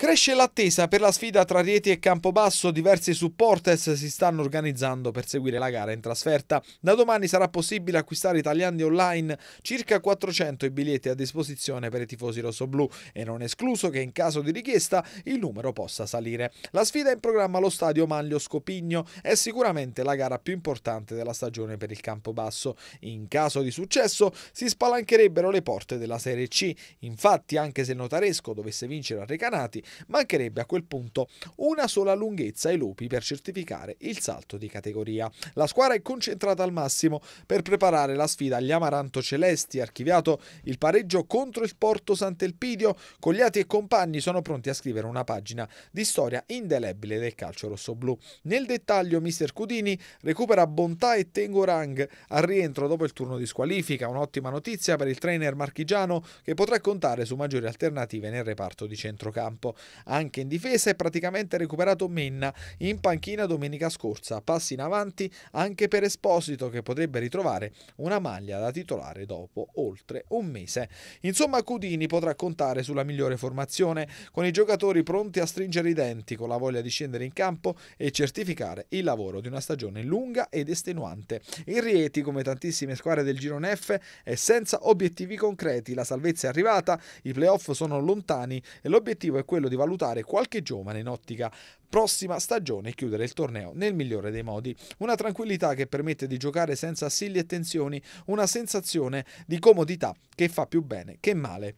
Cresce l'attesa per la sfida tra Rieti e Campobasso, diversi supporters si stanno organizzando per seguire la gara in trasferta. Da domani sarà possibile acquistare italiani online, circa 400 i biglietti a disposizione per i tifosi rossoblù e non escluso che in caso di richiesta il numero possa salire. La sfida è in programma allo stadio Maglio Scopigno, è sicuramente la gara più importante della stagione per il Campobasso. In caso di successo si spalancherebbero le porte della Serie C, infatti anche se il Notaresco dovesse vincere a Recanati, Mancherebbe a quel punto una sola lunghezza ai lupi per certificare il salto di categoria. La squadra è concentrata al massimo per preparare la sfida agli Amaranto Celesti, archiviato il pareggio contro il Porto Sant'Elpidio. Cogliati e compagni sono pronti a scrivere una pagina di storia indelebile del calcio rossoblù. Nel dettaglio mister Cudini recupera Bontà e Tengorang al rientro dopo il turno di squalifica, un'ottima notizia per il trainer marchigiano che potrà contare su maggiori alternative nel reparto di centrocampo. Anche in difesa è praticamente recuperato Menna in panchina domenica scorsa. Passi in avanti anche per Esposito che potrebbe ritrovare una maglia da titolare dopo oltre un mese. Insomma Cudini potrà contare sulla migliore formazione con i giocatori pronti a stringere i denti con la voglia di scendere in campo e certificare il lavoro di una stagione lunga ed estenuante. Il Rieti, come tantissime squadre del girone F, è senza obiettivi concreti. La salvezza è arrivata, i playoff sono lontani e l'obiettivo è quello di di valutare qualche giovane in ottica prossima stagione e chiudere il torneo nel migliore dei modi. Una tranquillità che permette di giocare senza assilli e tensioni, una sensazione di comodità che fa più bene che male.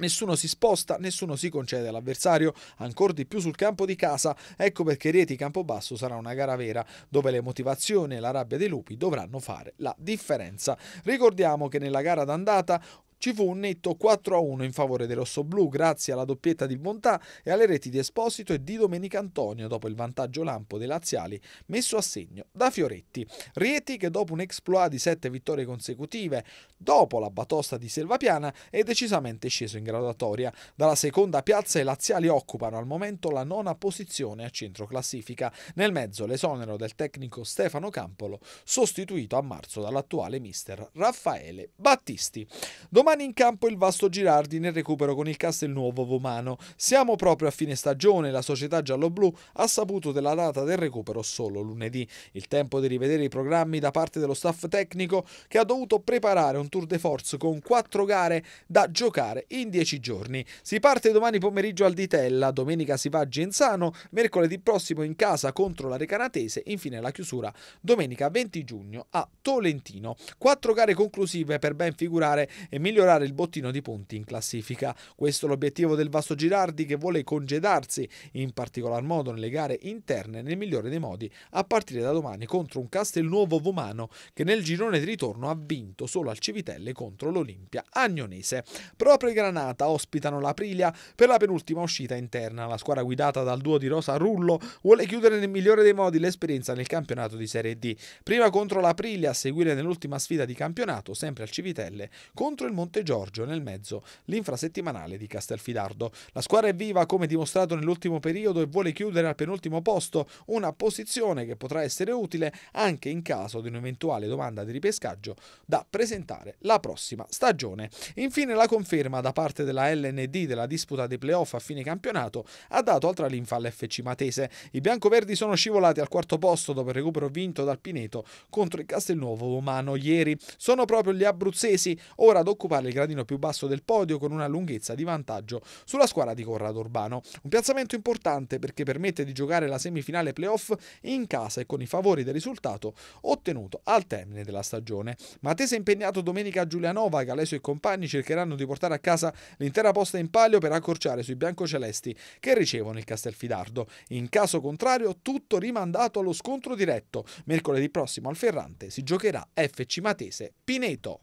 Nessuno si sposta, nessuno si concede all'avversario, ancora di più sul campo di casa. Ecco perché Rieti Campobasso sarà una gara vera, dove le motivazioni e la rabbia dei lupi dovranno fare la differenza. Ricordiamo che nella gara d'andata ci fu un netto 4-1 in favore dei rossoblù grazie alla doppietta di Bontà e alle reti di Esposito e di Domenica Antonio dopo il vantaggio lampo dei laziali messo a segno da Fioretti. Rieti che dopo un exploit di 7 vittorie consecutive, dopo la batosta di Selvapiana, è decisamente sceso in graduatoria. Dalla seconda piazza i laziali occupano al momento la nona posizione a centro classifica. Nel mezzo l'esonero del tecnico Stefano Campolo, sostituito a marzo dall'attuale mister Raffaele Battisti. Domani Domani in campo il vasto Girardi nel recupero con il Castelnuovo Vomano. Siamo proprio a fine stagione, la società gialloblu ha saputo della data del recupero solo lunedì. Il tempo di rivedere i programmi da parte dello staff tecnico che ha dovuto preparare un tour de force con quattro gare da giocare in dieci giorni. Si parte domani pomeriggio al Ditella, domenica si va a Genzano, mercoledì prossimo in casa contro la Recanatese, infine la chiusura domenica 20 giugno a Tolentino. Quattro gare conclusive per ben figurare Emilio migliorare il bottino di punti in classifica. Questo è l'obiettivo del Vasto Girardi che vuole congedarsi, in particolar modo nelle gare interne, nel migliore dei modi, a partire da domani contro un Castelnuovo Vumano che nel girone di ritorno ha vinto solo al Civitelle contro l'Olimpia Agnonese. Proprio i Granata ospitano l'Aprilia per la penultima uscita interna. La squadra guidata dal duo di Rosa Rullo vuole chiudere nel migliore dei modi l'esperienza nel campionato di Serie D. Prima contro l'Aprilia, a seguire nell'ultima sfida di campionato, sempre al Civitelle, contro il Monte Monte Giorgio nel mezzo l'infrasettimanale di Castelfidardo. La squadra è viva come dimostrato nell'ultimo periodo e vuole chiudere al penultimo posto, una posizione che potrà essere utile anche in caso di un'eventuale domanda di ripescaggio da presentare la prossima stagione. Infine la conferma da parte della LND della disputa dei playoff a fine campionato ha dato altra linfa all'FC Matese. I biancoverdi sono scivolati al quarto posto dopo il recupero vinto dal Pineto contro il Castelnuovo Umano ieri. Sono proprio gli abruzzesi ora ad occupare affrontare il gradino più basso del podio con una lunghezza di vantaggio sulla squadra di Corrado Urbano. Un piazzamento importante perché permette di giocare la semifinale playoff in casa e con i favori del risultato ottenuto al termine della stagione. Matese è impegnato domenica a Giulianova, Galeso e compagni cercheranno di portare a casa l'intera posta in palio per accorciare sui biancocelesti che ricevono il Castelfidardo. In caso contrario tutto rimandato allo scontro diretto. Mercoledì prossimo al Ferrante si giocherà FC Matese Pineto.